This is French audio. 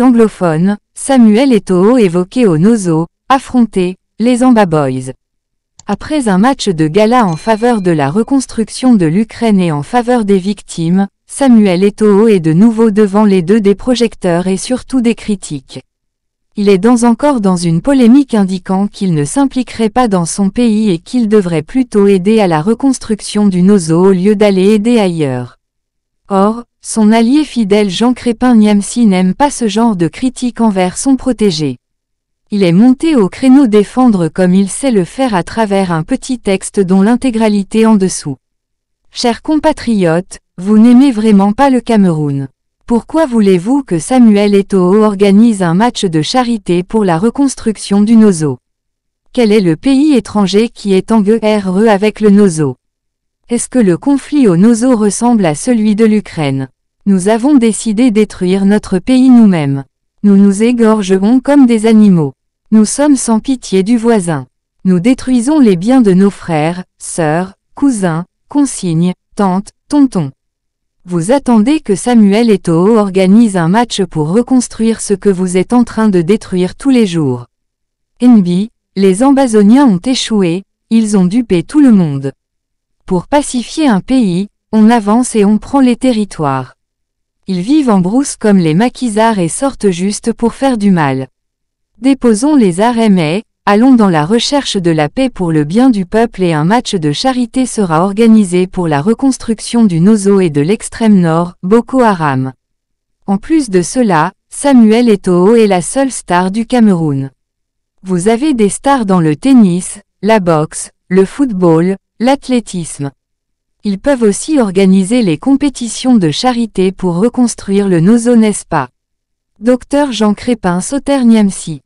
anglophone, Samuel Eto'o évoqué au Nozo, affronté, les Amba Boys. Après un match de gala en faveur de la reconstruction de l'Ukraine et en faveur des victimes, Samuel Eto'o est de nouveau devant les deux des projecteurs et surtout des critiques. Il est dans encore dans une polémique indiquant qu'il ne s'impliquerait pas dans son pays et qu'il devrait plutôt aider à la reconstruction du Nozo au lieu d'aller aider ailleurs. Or, son allié fidèle Jean Crépin Niamsi n'aime pas ce genre de critique envers son protégé. Il est monté au créneau défendre comme il sait le faire à travers un petit texte dont l'intégralité en dessous. Chers compatriotes, vous n'aimez vraiment pas le Cameroun. Pourquoi voulez-vous que Samuel Eto'o organise un match de charité pour la reconstruction du Nozo Quel est le pays étranger qui est en guerre avec le Nozo Est-ce que le conflit au Nozo ressemble à celui de l'Ukraine nous avons décidé détruire notre pays nous-mêmes. Nous nous égorgerons comme des animaux. Nous sommes sans pitié du voisin. Nous détruisons les biens de nos frères, sœurs, cousins, consignes, tantes, tontons. Vous attendez que Samuel et Toho organisent un match pour reconstruire ce que vous êtes en train de détruire tous les jours. NB, les Ambazoniens ont échoué, ils ont dupé tout le monde. Pour pacifier un pays, on avance et on prend les territoires. Ils vivent en brousse comme les maquisards et sortent juste pour faire du mal. Déposons les arrêts allons dans la recherche de la paix pour le bien du peuple et un match de charité sera organisé pour la reconstruction du Nozo et de l'extrême nord, Boko Haram. En plus de cela, Samuel Eto'o est la seule star du Cameroun. Vous avez des stars dans le tennis, la boxe, le football, l'athlétisme. Ils peuvent aussi organiser les compétitions de charité pour reconstruire le nozo n'est-ce pas Docteur Jean Crépin Niamsi.